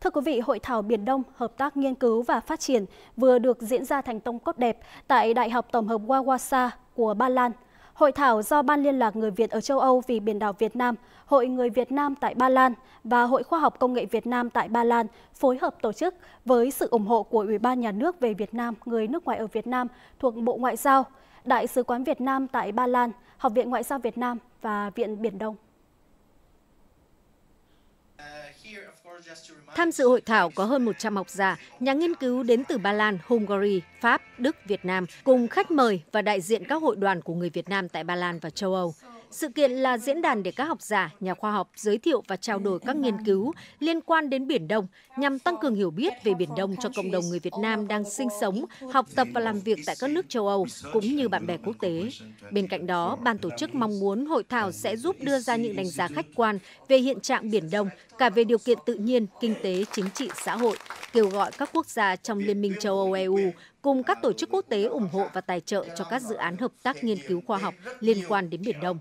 Thưa quý vị, Hội thảo Biển Đông Hợp tác Nghiên cứu và Phát triển vừa được diễn ra thành công tốt đẹp tại Đại học Tổng hợp Wawasa của Ba Lan. Hội thảo do Ban Liên lạc Người Việt ở châu Âu vì Biển đảo Việt Nam, Hội Người Việt Nam tại Ba Lan và Hội Khoa học Công nghệ Việt Nam tại Ba Lan phối hợp tổ chức với sự ủng hộ của Ủy ban Nhà nước về Việt Nam, người nước ngoài ở Việt Nam thuộc Bộ Ngoại giao, Đại sứ quán Việt Nam tại Ba Lan, Học viện Ngoại giao Việt Nam và Viện Biển Đông. Tham dự hội thảo có hơn 100 học giả, nhà nghiên cứu đến từ Ba Lan, Hungary, Pháp, Đức, Việt Nam, cùng khách mời và đại diện các hội đoàn của người Việt Nam tại Ba Lan và châu Âu. Sự kiện là diễn đàn để các học giả, nhà khoa học giới thiệu và trao đổi các nghiên cứu liên quan đến Biển Đông nhằm tăng cường hiểu biết về Biển Đông cho cộng đồng người Việt Nam đang sinh sống, học tập và làm việc tại các nước châu Âu cũng như bạn bè quốc tế. Bên cạnh đó, ban tổ chức mong muốn hội thảo sẽ giúp đưa ra những đánh giá khách quan về hiện trạng Biển Đông, cả về điều kiện tự nhiên, kinh tế, chính trị, xã hội, kêu gọi các quốc gia trong Liên minh châu Âu EU cùng các tổ chức quốc tế ủng hộ và tài trợ cho các dự án hợp tác nghiên cứu khoa học liên quan đến Biển Đông.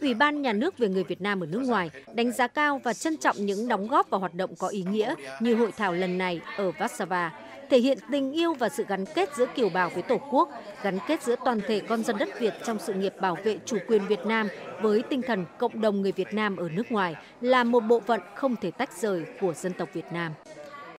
Ủy ban Nhà nước về người Việt Nam ở nước ngoài đánh giá cao và trân trọng những đóng góp và hoạt động có ý nghĩa như hội thảo lần này ở Warsaw, thể hiện tình yêu và sự gắn kết giữa kiều bào với Tổ quốc, gắn kết giữa toàn thể con dân đất Việt trong sự nghiệp bảo vệ chủ quyền Việt Nam với tinh thần cộng đồng người Việt Nam ở nước ngoài là một bộ phận không thể tách rời của dân tộc Việt Nam.